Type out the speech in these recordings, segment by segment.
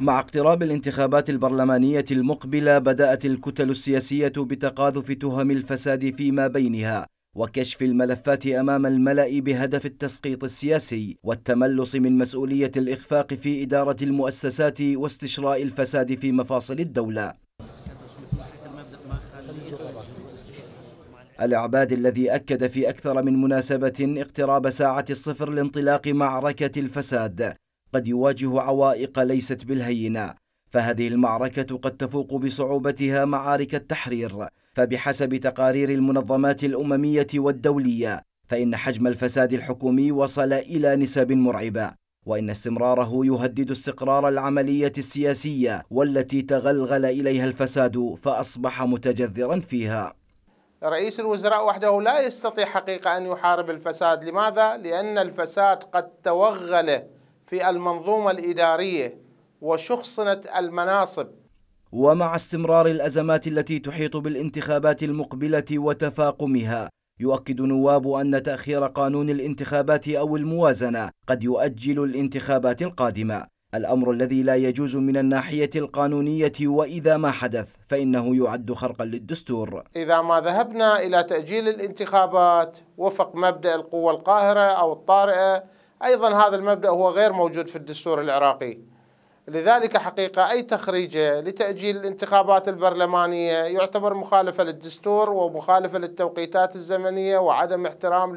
مع اقتراب الانتخابات البرلمانية المقبلة بدأت الكتل السياسية بتقاذف تهم الفساد فيما بينها وكشف الملفات امام الملا بهدف التسقيط السياسي والتملص من مسؤوليه الاخفاق في اداره المؤسسات واستشراء الفساد في مفاصل الدوله العباد الذي أكد في أكثر من مناسبة اقتراب ساعة الصفر لانطلاق معركة الفساد قد يواجه عوائق ليست بالهينه فهذه المعركه قد تفوق بصعوبتها معارك التحرير فبحسب تقارير المنظمات الامميه والدوليه فان حجم الفساد الحكومي وصل الى نسب مرعبه وان استمراره يهدد استقرار العمليه السياسيه والتي تغلغل اليها الفساد فاصبح متجذرا فيها رئيس الوزراء وحده لا يستطيع حقيقه ان يحارب الفساد لماذا لان الفساد قد توغل في المنظومة الإدارية وشخصنة المناصب ومع استمرار الأزمات التي تحيط بالانتخابات المقبلة وتفاقمها يؤكد نواب أن تأخير قانون الانتخابات أو الموازنة قد يؤجل الانتخابات القادمة الأمر الذي لا يجوز من الناحية القانونية وإذا ما حدث فإنه يعد خرقا للدستور إذا ما ذهبنا إلى تأجيل الانتخابات وفق مبدأ القوة القاهرة أو الطارئة أيضا هذا المبدأ هو غير موجود في الدستور العراقي لذلك حقيقة أي تخريجة لتأجيل الانتخابات البرلمانية يعتبر مخالفة للدستور ومخالفة للتوقيتات الزمنية وعدم احترام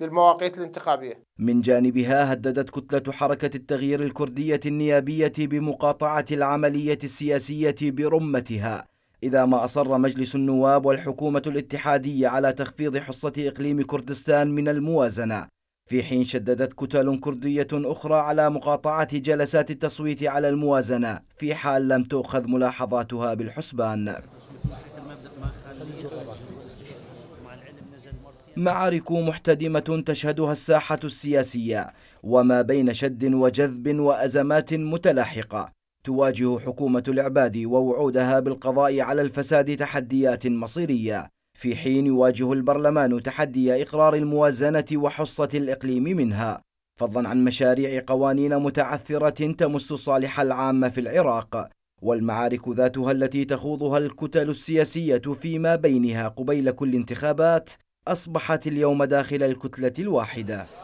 للمواقيت الانتخابية من جانبها هددت كتلة حركة التغيير الكردية النيابية بمقاطعة العملية السياسية برمتها إذا ما أصر مجلس النواب والحكومة الاتحادية على تخفيض حصة إقليم كردستان من الموازنة في حين شددت كتل كردية أخرى على مقاطعة جلسات التصويت على الموازنة في حال لم تؤخذ ملاحظاتها بالحسبان معارك محتدمة تشهدها الساحة السياسية وما بين شد وجذب وأزمات متلاحقة تواجه حكومة العبادي ووعودها بالقضاء على الفساد تحديات مصيرية في حين يواجه البرلمان تحدي إقرار الموازنة وحصة الإقليم منها فضلا عن مشاريع قوانين متعثرة تمس الصالح العام في العراق والمعارك ذاتها التي تخوضها الكتل السياسية فيما بينها قبيل كل انتخابات أصبحت اليوم داخل الكتلة الواحدة